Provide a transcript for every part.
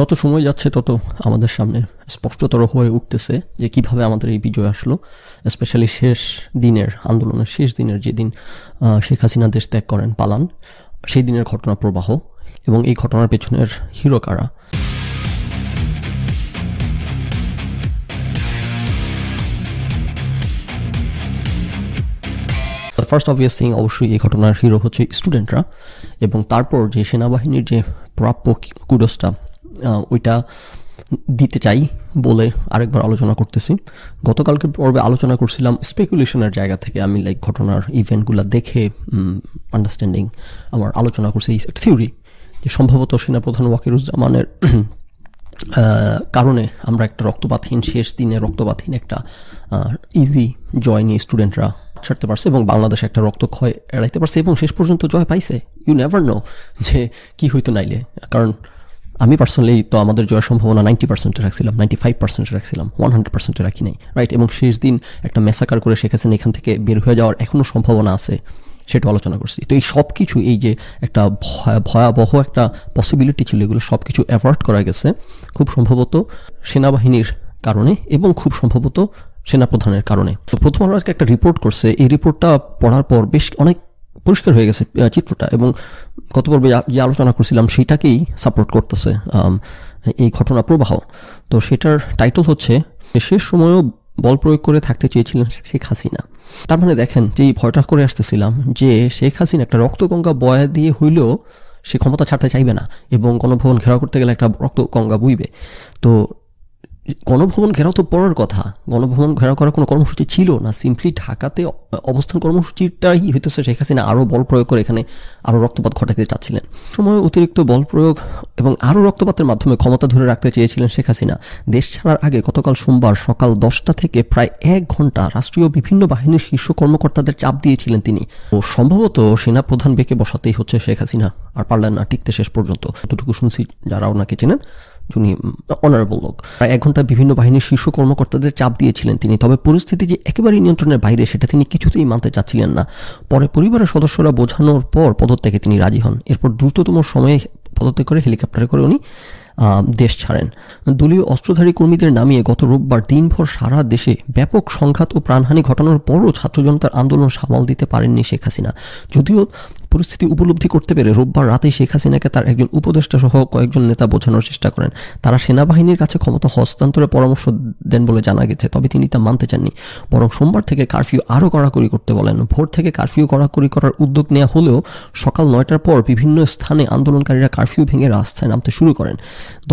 যত সময় যাচ্ছে তত আমাদের সামনে স্পষ্টতর হয়ে উঠতেছে যে কিভাবে আমাদের এই বিজয় আসলো স্পেশালি শেষ দিনের আন্দোলনের শেষ দিনের যেদিন শেখ হাসিনা দেশ ত্যাগ করেন পালান সেই দিনের ঘটনা প্রবাহ এবং এই ঘটনার পেছনের হিরো কারা ফার্স্ট অবভিয়াস থিং অবশ্যই এই ঘটনার হিরো হচ্ছে স্টুডেন্টরা এবং তারপর যে সেনাবাহিনীর যে প্রাপ্য কুডসটা ওইটা দিতে চাই বলে আরেকবার আলোচনা করতেছি গতকালকে পর্বে আলোচনা করছিলাম স্পেকুলেশনের জায়গা থেকে আমি লাইক ঘটনার ইভেন্টগুলো দেখে আন্ডারস্ট্যান্ডিং আমার আলোচনা করছি থিওরি যে সম্ভবত সেনাপ্রধান ওয়াকিরুজ্জামানের কারণে আমরা একটা রক্তপাতহীন শেষ দিনে রক্তপাতহীন একটা ইজি জয় নিয়ে স্টুডেন্টরা ছাড়তে পারছে এবং বাংলাদেশে একটা রক্তক্ষয় এড়াইতে পারছে এবং শেষ পর্যন্ত জয় পাইছে ইউ নেভার নো যে কী হইতো নাইলে কারণ আমি পার্সোনালি তো আমাদের জয়ার সম্ভাবনা নাইনটি পার্সেন্টে রাখছিলাম নাইনটি ফাইভ পার্সেন্টে রাখছিলাম ওয়ান হান্ড্রেড পার্সেন্টে রাখি নাই রাইট এবং শেষ দিন একটা মেসাকার করে শেখ হাসিনা এখান থেকে বের হয়ে যাওয়ার এখনও সম্ভাবনা আছে সেটা আলোচনা করছি তো এই সব কিছু এই যে একটা ভয়াবহ একটা পসিবিলিটি ছিল এগুলো সব কিছু অ্যাভয়েড করা গেছে খুব সম্ভবত সেনাবাহিনীর কারণে এবং খুব সম্ভবত সেনাপ্রধানের কারণে তো প্রথম আলো আজকে একটা রিপোর্ট করছে এই রিপোর্টটা পড়ার পর বেশ অনেক পরিষ্কার হয়ে গেছে চিত্রটা এবং গত পর্বে যে আলোচনা করছিলাম সেটাকেই সাপোর্ট করতেছে এই ঘটনা প্রবাহ তো সেটার টাইটল হচ্ছে শেষ সময়ও বল প্রয়োগ করে থাকতে চেয়েছিলেন শেখ হাসিনা তার মানে দেখেন যে ভয়টা করে আসতেছিলাম যে শেখ হাসিনা একটা রক্তগঙ্গা বয়া দিয়ে হইলেও সে ক্ষমতা ছাড়তে চাইবে না এবং ভবন ঘেরাও করতে গেলে একটা রক্তগঙ্গা বইবে তো গণভবন ঘেরাও তো পড়ার কথা গণভবন ঘেরাও করার কোনো কর্মসূচি ছিল না সিম্পলি ঢাকাতে অবস্থান কর্মসূচিটাই হইতেছে শেখ হাসিনা আরও বল প্রয়োগ করে এখানে আরও রক্তপাত ঘটাতে চাচ্ছিলেন সময় অতিরিক্ত বল প্রয়োগ এবং আরও রক্তপাতের মাধ্যমে ক্ষমতা ধরে রাখতে চেয়েছিলেন শেখ হাসিনা দেশ ছাড়ার আগে গতকাল সোমবার সকাল দশটা থেকে প্রায় এক ঘন্টা রাষ্ট্রীয় বিভিন্ন বাহিনীর শীর্ষ কর্মকর্তাদের চাপ দিয়েছিলেন তিনি ও সম্ভবত সেনা প্রধান বেঁকে বসাতেই হচ্ছে শেখ হাসিনা আর পারলেন না টিকতে শেষ পর্যন্ত এতটুকু শুনছি যারা ওনাকে চেনেন যিনি অনারেবল লোক প্রায় এক ঘন্টা বিভিন্ন বাহিনীর শীর্ষ কর্মকর্তাদের চাপ দিয়েছিলেন তিনি তবে পরিস্থিতি যে একেবারেই নিয়ন্ত্রণের বাইরে সেটা তিনি কিছুতেই মানতে চাচ্ছিলেন না পরে পরিবারের সদস্যরা বোঝানোর পর পদত্যাগে তিনি রাজি হন এরপর দ্রুততম সময়ে পদত্যাগ করে হেলিকপ্টারে করে উনি দেশ ছাড়েন দলীয় অস্ত্রধারী কর্মীদের নামিয়ে গত রোববার দিনভর সারা দেশে ব্যাপক সংঘাত ও প্রাণহানি ঘটানোর পরও ছাত্র জনতার আন্দোলন সামাল দিতে পারেননি শেখ হাসিনা যদিও পরিস্থিতি উপলব্ধি করতে পেরে রোববার রাতে শেখ হাসিনাকে তার একজন উপদেষ্টা সহ কয়েকজন নেতা বোঝানোর চেষ্টা করেন তারা সেনাবাহিনীর কাছে ক্ষমতা হস্তান্তরের পরামর্শ দেন বলে জানা গেছে তবে তিনি তা মানতে চাননি বরং সোমবার থেকে কারফিউ আরও কড়াকড়ি করতে বলেন ভোর থেকে কারফিউ কড়াকড়ি করার উদ্যোগ নেওয়া হলেও সকাল নয়টার পর বিভিন্ন স্থানে আন্দোলনকারীরা কারফিউ ভেঙে রাস্তায় নামতে শুরু করেন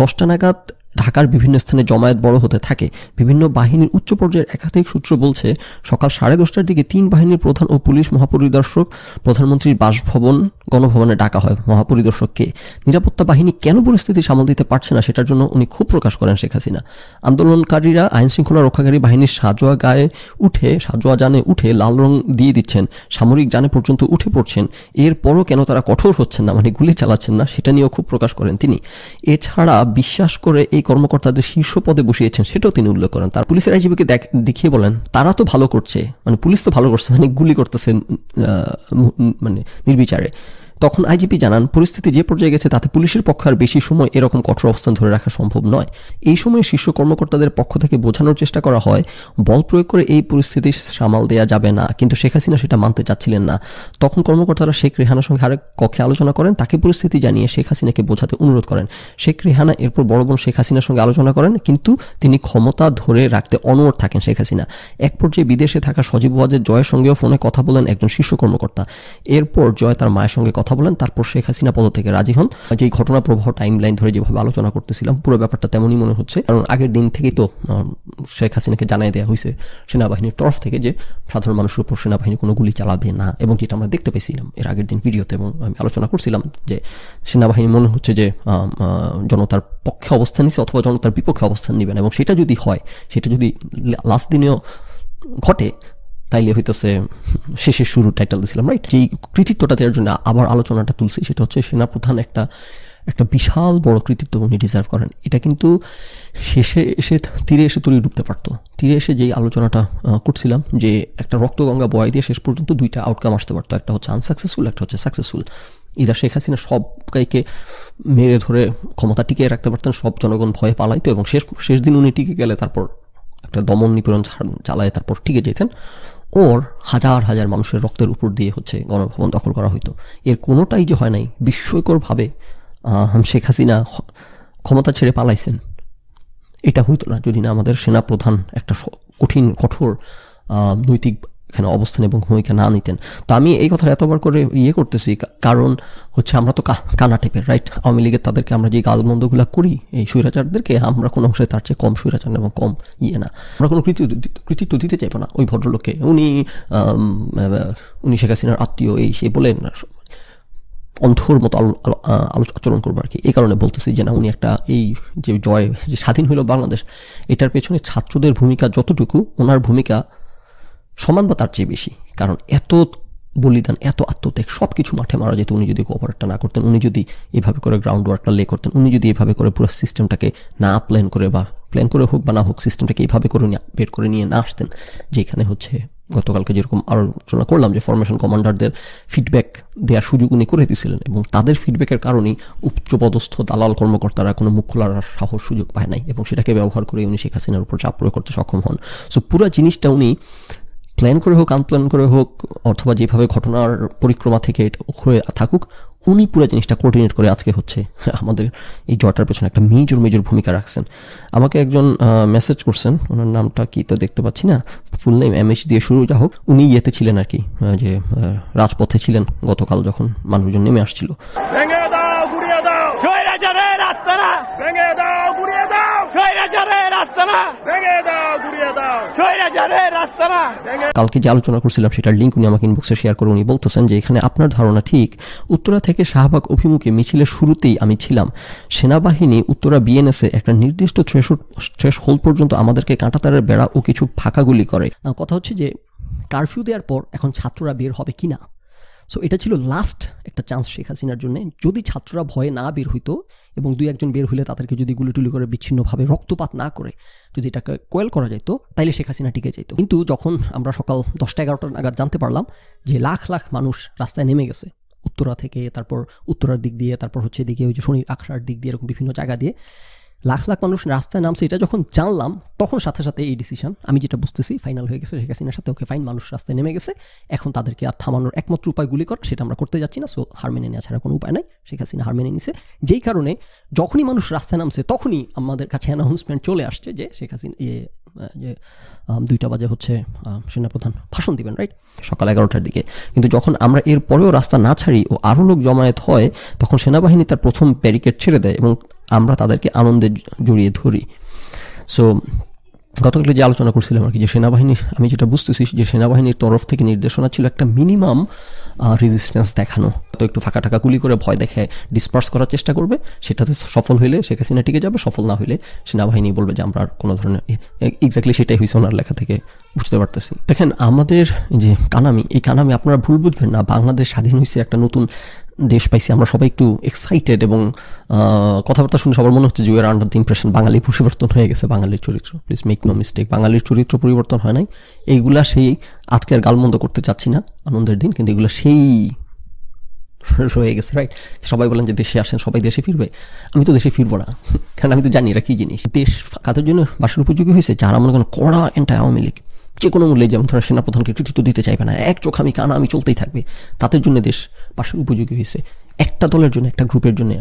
দশটা নাগাদ ঢাকার বিভিন্ন স্থানে জমায়েত বড় হতে থাকে বিভিন্ন বাহিনীর উচ্চ পর্যায়ের একাধিক সূত্র বলছে সকাল সাড়ে দশটার দিকে তিন বাহিনীর প্রধান ও পুলিশ মহাপরিদর্শক প্রধানমন্ত্রীর বাসভবন গণভবনে ডাকা হয় মহাপরিদর্শককে নিরাপত্তা বাহিনী কেন পরিস্থিতি সামাল দিতে পারছে না সেটার জন্য উনি খুব প্রকাশ করেন শেখ হাসিনা আন্দোলনকারীরা আইন শৃঙ্খলা রক্ষাকারী বাহিনীর সাজোয়া গায়ে উঠে সাজোয়া জানে উঠে লাল রং দিয়ে দিচ্ছেন সামরিক জানে পর্যন্ত উঠে পড়ছেন এরপরও কেন তারা কঠোর হচ্ছেন না মানে গুলি চালাচ্ছেন না সেটা নিয়েও খুব প্রকাশ করেন তিনি এছাড়া বিশ্বাস করে এই কর্মকর্তাদের শীর্ষ পদে বসিয়েছেন সেটাও তিনি উল্লেখ করেন তার পুলিশের আইজিবিকে দেখিয়ে বলেন তারা তো ভালো করছে মানে পুলিশ তো ভালো করছে মানে গুলি করতেছে মানে নির্বিচারে তখন আইজিপি জানান পরিস্থিতি যে পর্যায়ে গেছে তাতে পুলিশের পক্ষে আর বেশি সময় এরকম কঠোর অবস্থান ধরে রাখা সম্ভব নয় এই সময়ে শীর্ষ কর্মকর্তাদের পক্ষ থেকে বোঝানোর চেষ্টা করা হয় বল প্রয়োগ করে এই পরিস্থিতি সামাল দেওয়া যাবে না কিন্তু শেখ হাসিনা সেটা মানতে চাচ্ছিলেন না তখন কর্মকর্তারা শেখ রেহানার সঙ্গে আরেক কক্ষে আলোচনা করেন তাকে পরিস্থিতি জানিয়ে শেখ হাসিনাকে বোঝাতে অনুরোধ করেন শেখ রেহানা এরপর বড় বোন শেখ হাসিনার সঙ্গে আলোচনা করেন কিন্তু তিনি ক্ষমতা ধরে রাখতে অনুরোধ থাকেন শেখ হাসিনা এক পর্যায়ে বিদেশে থাকা সজীব ওয়াজের জয়ের সঙ্গেও ফোনে কথা বলেন একজন শীর্ষ কর্মকর্তা এরপর জয় তার মায়ের সঙ্গে কথা কথা বলেন তারপর শেখ হাসিনা পদ থেকে রাজি হন যে ঘটনা প্রবাহ টাইম লাইন ধরে যেভাবে আলোচনা করতেছিলাম পুরো ব্যাপারটা তেমনই মনে হচ্ছে কারণ আগের দিন থেকেই তো শেখ হাসিনাকে জানাই দেওয়া হয়েছে সেনাবাহিনীর তরফ থেকে যে সাধারণ মানুষের উপর সেনাবাহিনী কোনো গুলি চালাবে না এবং যেটা আমরা দেখতে পেয়েছিলাম এর আগের দিন ভিডিওতে এবং আমি আলোচনা করছিলাম যে সেনাবাহিনী মনে হচ্ছে যে জনতার পক্ষে অবস্থান নিছে অথবা জনতার বিপক্ষে অবস্থান নেবেন এবং সেটা যদি হয় সেটা যদি লাস্ট দিনেও ঘটে তাইলে হইতেছে শেষের শুরু টাইটেল দিছিলাম রাইট যেই কৃতিত্বটা দেওয়ার জন্য আবার আলোচনাটা তুলছি সেটা হচ্ছে সেনাপ্রধান একটা একটা বিশাল বড় কৃতিত্ব উনি ডিজার্ভ করেন এটা কিন্তু শেষে এসে তীরে এসে তুলে ডুবতে পারতো তীরে এসে যেই আলোচনাটা করছিলাম যে একটা রক্তগঙ্গা বয় দিয়ে শেষ পর্যন্ত দুইটা আউটকাম আসতে পারতো একটা হচ্ছে আনসাকসেসফুল একটা হচ্ছে সাকসেসফুল ইদার শেখ হাসিনা সবকাইকে মেরে ধরে ক্ষমতা টিকিয়ে রাখতে পারতেন সব জনগণ ভয়ে পালাইতো এবং শেষ শেষ দিন উনি টিকে গেলে তারপর একটা দমন নিপীড়ন চালায় তারপর টিকে যেতেন ওর হাজার হাজার মানুষের রক্তের উপর দিয়ে হচ্ছে গণভবন দখল করা হইতো এর কোনোটাই যে হয় নাই বিস্ময়করভাবে শেখ হাসিনা ক্ষমতা ছেড়ে পালাইছেন এটা হইতো না যদি না আমাদের সেনাপ্রধান একটা কঠিন কঠোর নৈতিক এখানে অবস্থান এবং ভূমিকা না নিতেন তো আমি এই কথা এতবার করে ইয়ে করতেছি কারণ হচ্ছে আমরা তো কানা টাইপের রাইট আওয়ামী লীগের তাদেরকে আমরা যে গালমন্দগুলো করি এই স্বৈরাচারদেরকে আমরা কোনো অংশে তার চেয়ে কম স্বৈরাচার এবং কম ইয়ে না আমরা কোনো কৃতিত্ব কৃতিত্ব দিতে চাইবো না ওই ভদ্রলোককে উনি উনি শেখ হাসিনার আত্মীয় এই সে বলেন অন্ধর মতো আলো আচরণ করবো আর কি এই কারণে বলতেছি যে না উনি একটা এই যে জয় যে স্বাধীন হইল বাংলাদেশ এটার পেছনে ছাত্রদের ভূমিকা যতটুকু ওনার ভূমিকা সমান বা তার চেয়ে বেশি কারণ এত বলিদান এত আত্মত্যাগ সব কিছু মাঠে মারা যেত উনি যদি কোঅপারেটটা না করতেন উনি যদি এভাবে করে গ্রাউন্ড ওয়ার্কটা লে করতেন উনি যদি এভাবে করে পুরো সিস্টেমটাকে না প্ল্যান করে বা প্ল্যান করে হোক বা না হোক সিস্টেমটাকে এইভাবে করে বের করে নিয়ে না আসতেন যেখানে হচ্ছে গতকালকে যেরকম আলোচনা করলাম যে ফরমেশন কমান্ডারদের ফিডব্যাক দেওয়ার সুযোগ উনি করে দিয়েছিলেন এবং তাদের ফিডব্যাকের কারণেই উচ্চপদস্থ দালাল কর্মকর্তারা কোনো মুখ খোলার সাহস সুযোগ পায় নাই এবং সেটাকে ব্যবহার করে উনি শেখ হাসিনার উপর চাপ প্রয়োগ করতে সক্ষম হন সো পুরো জিনিসটা উনি প্ল্যান করে হোক আনপ্ল্যান করে হোক অথবা যেভাবে ঘটনার পরিক্রমা থেকে হয়ে থাকুক উনি পুরো জিনিসটা কোঅর্ডিনেট করে আজকে হচ্ছে আমাদের এই জয়টার পেছনে একটা মেজর মেজর ভূমিকা রাখছেন আমাকে একজন মেসেজ করছেন ওনার নামটা কি তো দেখতে পাচ্ছি না ফুল নেম এম এস দিয়ে শুরু যা হোক উনি ইয়েতে ছিলেন আর কি যে রাজপথে ছিলেন গতকাল যখন মানুষজন নেমে আসছিল কালকে যে আলোচনা করছিলাম সেটার লিঙ্ক উনি আমাকে ইনবক্সে শেয়ার করে উনি বলতেছেন যে এখানে আপনার ধারণা ঠিক উত্তরা থেকে শাহবাগ অভিমুখে মিছিলের শুরুতেই আমি ছিলাম সেনাবাহিনী উত্তরা বিএনএসে একটা নির্দিষ্ট শেষ হোল পর্যন্ত আমাদেরকে কাঁটাতারের বেড়া ও কিছু ফাঁকা গুলি করে কথা হচ্ছে যে কারফিউ দেওয়ার পর এখন ছাত্ররা বের হবে কিনা সো এটা ছিল লাস্ট একটা চান্স শেখ হাসিনার জন্য যদি ছাত্ররা ভয়ে না বের হইতো এবং দুই একজন বের হলে তাদেরকে যদি গুলিটুলি করে বিচ্ছিন্নভাবে রক্তপাত না করে যদি এটাকে কোয়েল করা যেত তাইলে শেখ হাসিনা টিকে যেত কিন্তু যখন আমরা সকাল দশটা এগারোটা নাগাদ জানতে পারলাম যে লাখ লাখ মানুষ রাস্তায় নেমে গেছে উত্তরা থেকে তারপর উত্তরার দিক দিয়ে তারপর হচ্ছে এদিকে ওই যে শনির আখড়ার দিক দিয়ে এরকম বিভিন্ন জায়গা দিয়ে লাখ লাখ মানুষ রাস্তায় নামছে এটা যখন জানলাম তখন সাথে সাথে এই ডিসিশন আমি যেটা বুঝতেছি ফাইনাল হয়ে গেছে শেখ হাসিনার সাথে ওকে ফাইন মানুষ রাস্তায় নেমে গেছে এখন তাদেরকে আর থামানোর একমাত্র উপায় গুলি করা সেটা আমরা করতে যাচ্ছি না সো হার মেনে নেওয়া ছাড়া কোনো উপায় নাই শেখ হাসিনা হার মেনে নিছে যেই কারণে যখনই মানুষ রাস্তায় নামছে তখনই আমাদের কাছে অ্যানাউন্সমেন্ট চলে আসছে যে শেখ হাসিনা যে দুইটা বাজে হচ্ছে সেনাপ্রধান ভাষণ দিবেন রাইট সকাল এগারোটার দিকে কিন্তু যখন আমরা এর পরেও রাস্তা না ছাড়ি ও আরও লোক জমায়েত হয় তখন সেনাবাহিনী তার প্রথম ব্যারিকেড ছেড়ে দেয় এবং আমরা তাদেরকে আনন্দে জড়িয়ে ধরি সো গতকাল যে আলোচনা করছিলাম আর কি যে সেনাবাহিনী আমি যেটা বুঝতেছি যে সেনাবাহিনীর তরফ থেকে নির্দেশনা ছিল একটা মিনিমাম রেজিস্ট্যান্স দেখানো তো একটু ফাঁকা টাকা গুলি করে ভয় দেখে ডিসপার্স করার চেষ্টা করবে সেটাতে সফল হইলে শেখ হাসিনা টিকে যাবে সফল না হইলে সেনাবাহিনী বলবে যে আমরা কোনো ধরনের এক্স্যাক্টলি সেটাই হয়েছে ওনার লেখা থেকে বুঝতে পারতেছি দেখেন আমাদের যে কানামি এই কানামি আপনারা ভুল বুঝবেন না বাংলাদেশ স্বাধীন হয়েছে একটা নতুন দেশ পাইছি আমরা সবাই একটু এক্সাইটেড এবং কথাবার্তা শুনে সবার মনে হচ্ছে যে আন্ডার দ্য ইম্প্রেশন বাঙালি পরিবর্তন হয়ে গেছে বাঙালির চরিত্র প্লিজ মেক নো মিস্টেক বাঙালির চরিত্র পরিবর্তন হয় নাই এইগুলা সেই আজকে আর গালমন্দ করতে চাচ্ছি না আনন্দের দিন কিন্তু এগুলো সেই রয়ে গেছে রাইট সবাই বলেন যে দেশে আসেন সবাই দেশে ফিরবে আমি তো দেশে ফিরবো না কারণ আমি তো জানি এরা কী জিনিস দেশ কাদের জন্য বাসার উপযোগী হয়েছে যারা মনে করেন কড়া এন্টা আওয়ামী লীগ যে কোনো মূল্যে যেমন ধরো সেনাপ্রধানকে কৃতিত্ব দিতে চাইবে না এক চোখ আমি কানা আমি চলতেই থাকবে তাদের জন্য দেশ পাশের উপযোগী হয়েছে একটা দলের জন্য একটা গ্রুপের জন্য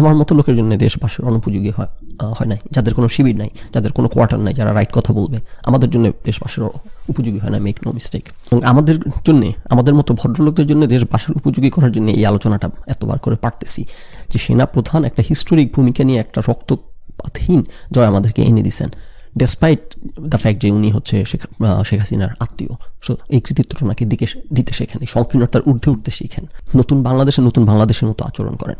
আমার মতো লোকের জন্য দেশ পাশের অনুপযোগী হয় হয় নাই যাদের কোনো শিবির নাই যাদের কোনো কোয়ার্টার নাই যারা রাইট কথা বলবে আমাদের জন্য দেশ পাশের উপযোগী হয় না মেক নো মিস্টেক এবং আমাদের জন্য আমাদের মতো ভদ্রলোকদের জন্য দেশ বাসার উপযোগী করার জন্য এই আলোচনাটা এতবার করে পারতেছি যে সেনা প্রধান একটা হিস্টোরিক ভূমিকা নিয়ে একটা রক্তপাতহীন জয় আমাদেরকে এনে দিয়েছেন ডেসপাইট দ্য ফ্যাক্ট যে উনি হচ্ছে শেখ হাসিনার আত্মীয় সো এই কৃতিত্বটা ওনাকে দিকে দিতে শেখেন এই সংকীর্ণতার ঊর্ধ্বে উঠতে শিখেন নতুন বাংলাদেশে নতুন বাংলাদেশের মতো আচরণ করেন